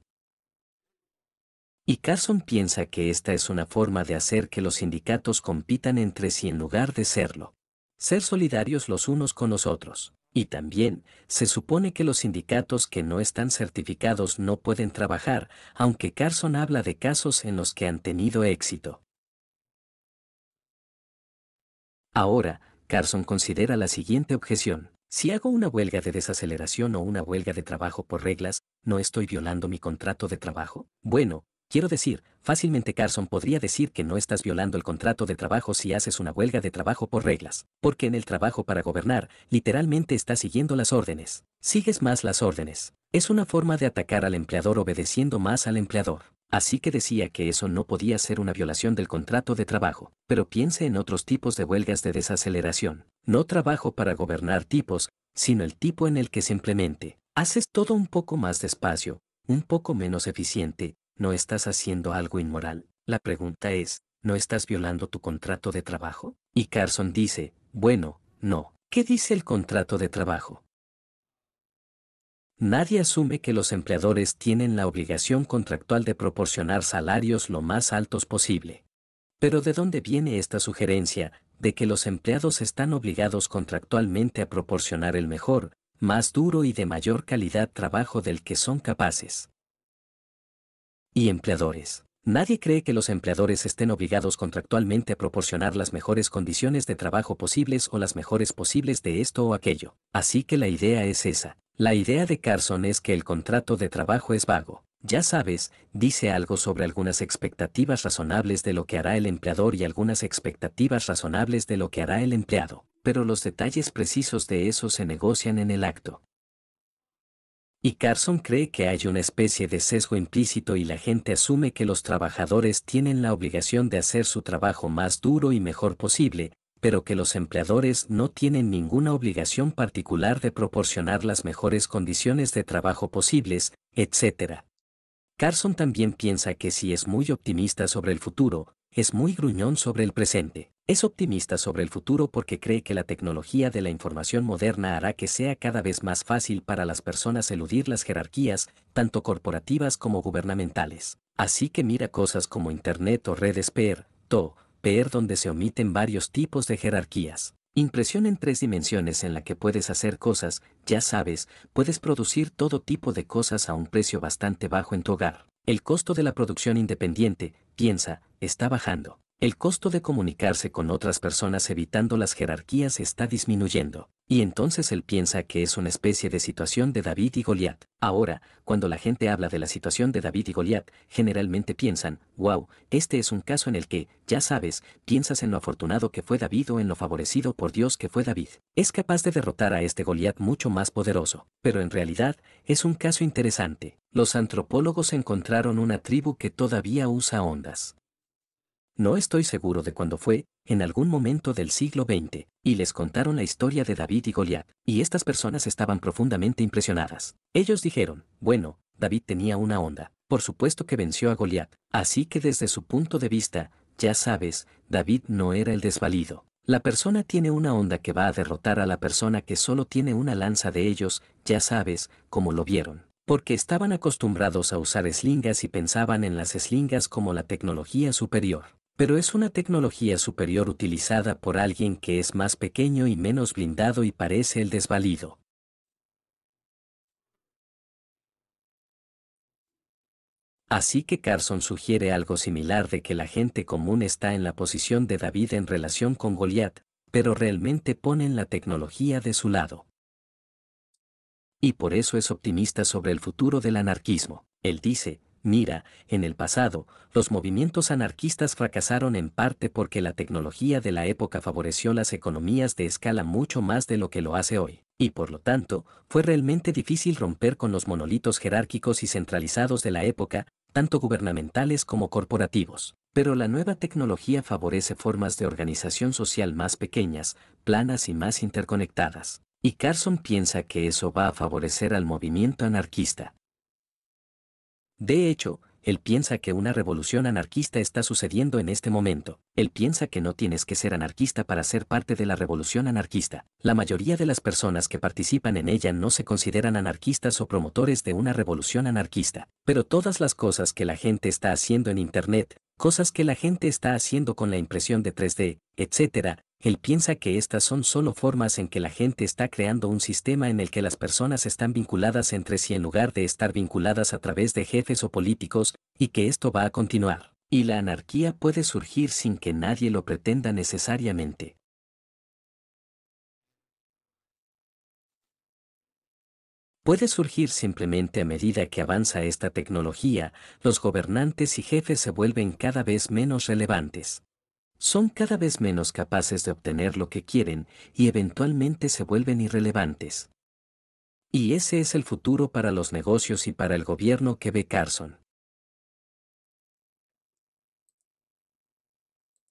Y Carson piensa que esta es una forma de hacer que los sindicatos compitan entre sí en lugar de serlo. Ser solidarios los unos con los otros. Y también, se supone que los sindicatos que no están certificados no pueden trabajar, aunque Carson habla de casos en los que han tenido éxito. Ahora, Carson considera la siguiente objeción. Si hago una huelga de desaceleración o una huelga de trabajo por reglas, ¿no estoy violando mi contrato de trabajo? Bueno, Quiero decir, fácilmente Carson podría decir que no estás violando el contrato de trabajo si haces una huelga de trabajo por reglas, porque en el trabajo para gobernar, literalmente estás siguiendo las órdenes. Sigues más las órdenes. Es una forma de atacar al empleador obedeciendo más al empleador. Así que decía que eso no podía ser una violación del contrato de trabajo, pero piense en otros tipos de huelgas de desaceleración. No trabajo para gobernar tipos, sino el tipo en el que simplemente haces todo un poco más despacio, un poco menos eficiente, ¿no estás haciendo algo inmoral? La pregunta es, ¿no estás violando tu contrato de trabajo? Y Carson dice, bueno, no. ¿Qué dice el contrato de trabajo? Nadie asume que los empleadores tienen la obligación contractual de proporcionar salarios lo más altos posible. Pero ¿de dónde viene esta sugerencia de que los empleados están obligados contractualmente a proporcionar el mejor, más duro y de mayor calidad trabajo del que son capaces? y empleadores. Nadie cree que los empleadores estén obligados contractualmente a proporcionar las mejores condiciones de trabajo posibles o las mejores posibles de esto o aquello. Así que la idea es esa. La idea de Carson es que el contrato de trabajo es vago. Ya sabes, dice algo sobre algunas expectativas razonables de lo que hará el empleador y algunas expectativas razonables de lo que hará el empleado, pero los detalles precisos de eso se negocian en el acto. Y Carson cree que hay una especie de sesgo implícito y la gente asume que los trabajadores tienen la obligación de hacer su trabajo más duro y mejor posible, pero que los empleadores no tienen ninguna obligación particular de proporcionar las mejores condiciones de trabajo posibles, etc. Carson también piensa que si es muy optimista sobre el futuro, es muy gruñón sobre el presente. Es optimista sobre el futuro porque cree que la tecnología de la información moderna hará que sea cada vez más fácil para las personas eludir las jerarquías, tanto corporativas como gubernamentales. Así que mira cosas como Internet o redes PER, TO, PER donde se omiten varios tipos de jerarquías. Impresión en tres dimensiones en la que puedes hacer cosas, ya sabes, puedes producir todo tipo de cosas a un precio bastante bajo en tu hogar. El costo de la producción independiente, piensa, está bajando. El costo de comunicarse con otras personas evitando las jerarquías está disminuyendo. Y entonces él piensa que es una especie de situación de David y Goliat. Ahora, cuando la gente habla de la situación de David y Goliat, generalmente piensan, wow, este es un caso en el que, ya sabes, piensas en lo afortunado que fue David o en lo favorecido por Dios que fue David. Es capaz de derrotar a este Goliat mucho más poderoso. Pero en realidad, es un caso interesante. Los antropólogos encontraron una tribu que todavía usa ondas no estoy seguro de cuándo fue, en algún momento del siglo XX, y les contaron la historia de David y Goliat, y estas personas estaban profundamente impresionadas. Ellos dijeron, bueno, David tenía una onda, por supuesto que venció a Goliat, así que desde su punto de vista, ya sabes, David no era el desvalido. La persona tiene una onda que va a derrotar a la persona que solo tiene una lanza de ellos, ya sabes, como lo vieron porque estaban acostumbrados a usar eslingas y pensaban en las eslingas como la tecnología superior. Pero es una tecnología superior utilizada por alguien que es más pequeño y menos blindado y parece el desvalido. Así que Carson sugiere algo similar de que la gente común está en la posición de David en relación con Goliath, pero realmente ponen la tecnología de su lado. Y por eso es optimista sobre el futuro del anarquismo. Él dice, Mira, en el pasado, los movimientos anarquistas fracasaron en parte porque la tecnología de la época favoreció las economías de escala mucho más de lo que lo hace hoy, y por lo tanto, fue realmente difícil romper con los monolitos jerárquicos y centralizados de la época, tanto gubernamentales como corporativos. Pero la nueva tecnología favorece formas de organización social más pequeñas, planas y más interconectadas. Y Carson piensa que eso va a favorecer al movimiento anarquista. De hecho, él piensa que una revolución anarquista está sucediendo en este momento. Él piensa que no tienes que ser anarquista para ser parte de la revolución anarquista. La mayoría de las personas que participan en ella no se consideran anarquistas o promotores de una revolución anarquista. Pero todas las cosas que la gente está haciendo en Internet, cosas que la gente está haciendo con la impresión de 3D, etc., él piensa que estas son solo formas en que la gente está creando un sistema en el que las personas están vinculadas entre sí en lugar de estar vinculadas a través de jefes o políticos, y que esto va a continuar. Y la anarquía puede surgir sin que nadie lo pretenda necesariamente. Puede surgir simplemente a medida que avanza esta tecnología, los gobernantes y jefes se vuelven cada vez menos relevantes son cada vez menos capaces de obtener lo que quieren y eventualmente se vuelven irrelevantes. Y ese es el futuro para los negocios y para el gobierno que ve Carson.